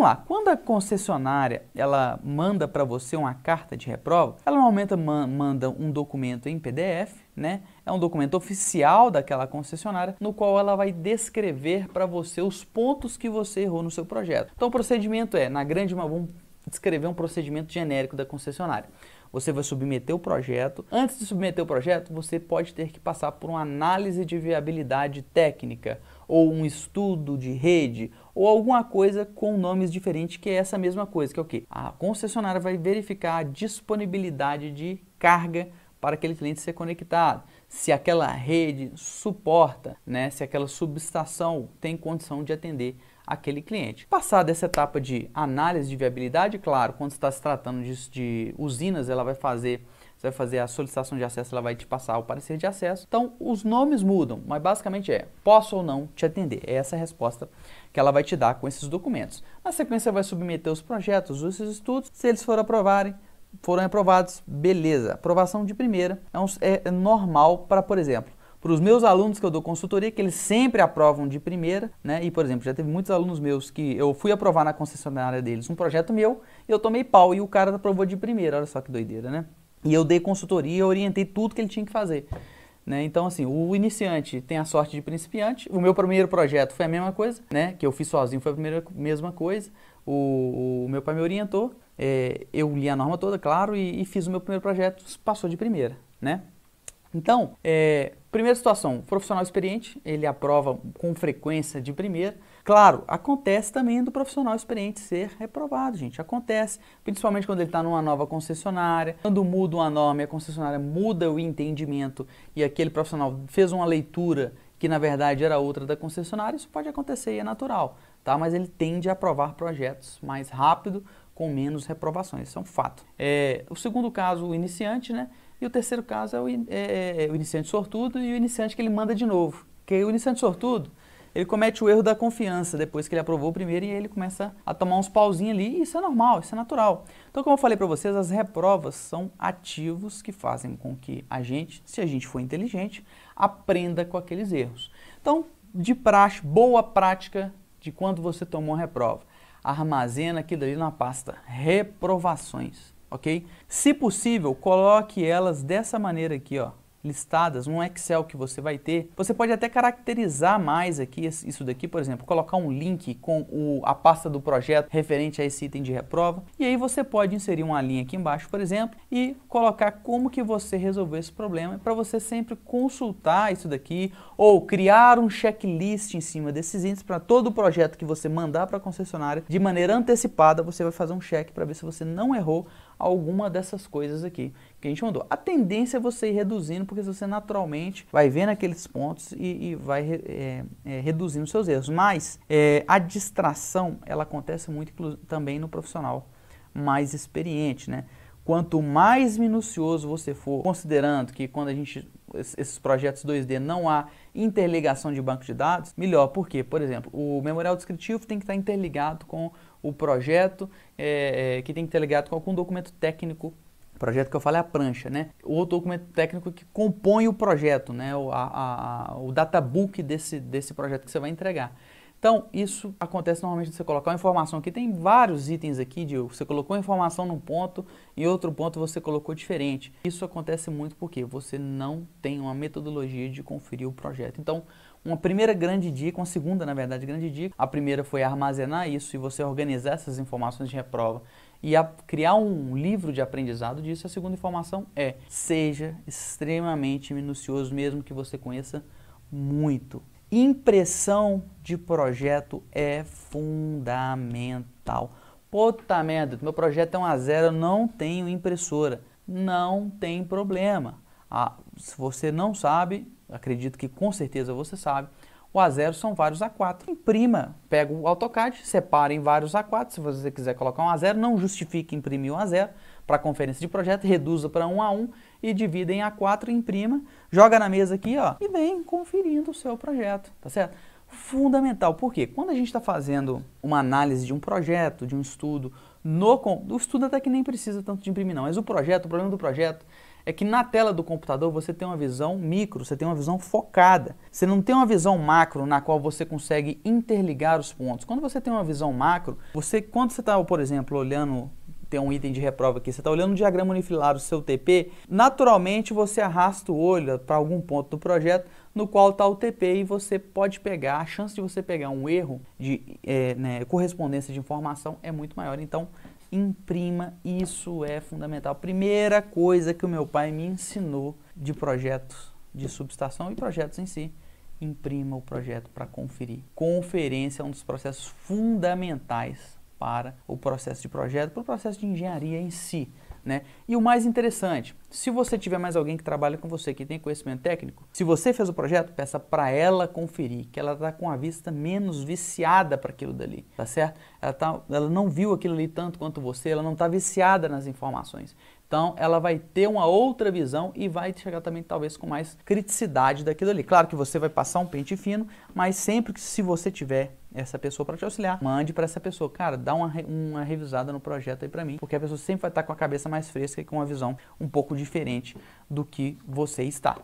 vamos lá, quando a concessionária ela manda para você uma carta de reprova, ela normalmente manda um documento em PDF, né? É um documento oficial daquela concessionária no qual ela vai descrever para você os pontos que você errou no seu projeto. Então o procedimento é, na grande vamos descrever um procedimento genérico da concessionária. Você vai submeter o projeto. Antes de submeter o projeto, você pode ter que passar por uma análise de viabilidade técnica ou um estudo de rede ou alguma coisa com nomes diferentes, que é essa mesma coisa, que é o que? A concessionária vai verificar a disponibilidade de carga para aquele cliente ser conectado, se aquela rede suporta, né, se aquela subestação tem condição de atender aquele cliente. Passada essa etapa de análise de viabilidade, claro, quando está se tratando de, de usinas, ela vai fazer você vai fazer a solicitação de acesso, ela vai te passar o parecer de acesso. Então, os nomes mudam, mas basicamente é posso ou não te atender. É essa a resposta que ela vai te dar com esses documentos. Na sequência, vai submeter os projetos, os estudos. Se eles forem aprovarem, foram aprovados, beleza. Aprovação de primeira é, um, é, é normal para, por exemplo, para os meus alunos que eu dou consultoria, que eles sempre aprovam de primeira, né? E, por exemplo, já teve muitos alunos meus que eu fui aprovar na concessionária deles um projeto meu, e eu tomei pau e o cara aprovou de primeira. Olha só que doideira, né? E eu dei consultoria, eu orientei tudo que ele tinha que fazer. Né? Então, assim, o iniciante tem a sorte de principiante. O meu primeiro projeto foi a mesma coisa, né? Que eu fiz sozinho foi a primeira, mesma coisa. O, o meu pai me orientou. É, eu li a norma toda, claro, e, e, fiz o meu primeiro projeto, passou de primeira, né? Então, é, primeira situação, profissional experiente, ele aprova com frequência de primeira. Claro, acontece também do profissional experiente ser reprovado, gente. Acontece, principalmente quando ele está numa nova concessionária, quando muda uma norma a concessionária muda o entendimento e aquele profissional fez uma leitura que na verdade era outra da concessionária, isso pode acontecer e é natural, tá? Mas ele tende a aprovar projetos mais rápido, com menos reprovações, isso é um fato. É, o segundo caso, o iniciante, né? E o terceiro caso é o, é, é, é o iniciante sortudo e o iniciante que ele manda de novo. Porque o iniciante sortudo, ele comete o erro da confiança depois que ele aprovou o primeiro e ele começa a tomar uns pauzinhos ali, e isso é normal, isso é natural. Então, como eu falei para vocês, as reprovas são ativos que fazem com que a gente, se a gente for inteligente, aprenda com aqueles erros. Então, de praxe, boa prática de quando você tomou a reprova. Armazena aquilo ali na pasta reprovações ok? Se possível, coloque elas dessa maneira aqui, ó, listadas num Excel que você vai ter. Você pode até caracterizar mais aqui isso daqui, por exemplo, colocar um link com o, a pasta do projeto referente a esse item de reprova. E aí você pode inserir uma linha aqui embaixo, por exemplo, e colocar como que você resolveu esse problema para você sempre consultar isso daqui ou criar um checklist em cima desses itens para todo o projeto que você mandar para a concessionária de maneira antecipada, você vai fazer um check para ver se você não errou alguma dessas coisas aqui que a gente mandou. A tendência é você ir reduzindo, porque você naturalmente vai vendo aqueles pontos e, e vai é, é, reduzindo seus erros. Mas é, a distração, ela acontece muito também no profissional mais experiente, né? Quanto mais minucioso você for, considerando que quando a gente esses projetos 2D não há interligação de banco de dados, melhor, porque, por exemplo, o memorial descritivo tem que estar interligado com o projeto, é, é, que tem que estar ligado com algum documento técnico. O projeto que eu falei é a prancha, né? O documento técnico que compõe o projeto, né? O, a, a, o databook desse, desse projeto que você vai entregar. Então, isso acontece normalmente você colocar uma informação aqui. Tem vários itens aqui, de você colocou a informação num ponto, e outro ponto você colocou diferente. Isso acontece muito porque você não tem uma metodologia de conferir o projeto. Então, uma primeira grande dica, uma segunda, na verdade, grande dica. A primeira foi armazenar isso e você organizar essas informações de reprova e criar um livro de aprendizado disso. A segunda informação é: seja extremamente minucioso, mesmo que você conheça muito. Impressão de projeto é fundamental. Puta merda, meu projeto é um a zero, eu não tenho impressora. Não tem problema. Ah, se você não sabe, acredito que com certeza você sabe, o A0 são vários A4. Imprima, pega o AutoCAD, separa em vários A4, se você quiser colocar um A0, não justifique imprimir um A0 para conferência de projeto, reduza para um A1 e divida em A4, imprima, joga na mesa aqui ó, e vem conferindo o seu projeto, tá certo? Fundamental, quê quando a gente está fazendo uma análise de um projeto, de um estudo, no, o estudo até que nem precisa tanto de imprimir não, mas o projeto, o problema do projeto é que na tela do computador você tem uma visão micro, você tem uma visão focada. Você não tem uma visão macro na qual você consegue interligar os pontos. Quando você tem uma visão macro, você quando você está, por exemplo, olhando tem um item de reprova aqui, você está olhando o diagrama unifilar do seu TP, naturalmente você arrasta o olho para algum ponto do projeto no qual está o TP e você pode pegar, a chance de você pegar um erro de é, né, correspondência de informação é muito maior. Então, imprima, isso é fundamental. Primeira coisa que o meu pai me ensinou de projetos de subestação e projetos em si, imprima o projeto para conferir. Conferência é um dos processos fundamentais para o processo de projeto, para o processo de engenharia em si né? E o mais interessante, se você tiver mais alguém que trabalha com você, que tem conhecimento técnico, se você fez o projeto, peça para ela conferir, que ela tá com a vista menos viciada para aquilo dali, tá certo? Ela, tá, ela não viu aquilo ali tanto quanto você, ela não tá viciada nas informações. Então ela vai ter uma outra visão e vai chegar também talvez com mais criticidade daquilo ali. Claro que você vai passar um pente fino, mas sempre que se você tiver essa pessoa para te auxiliar, mande para essa pessoa, cara, dá uma, uma revisada no projeto aí para mim, porque a pessoa sempre vai estar com a cabeça mais fresca e com uma visão um pouco diferente do que você está.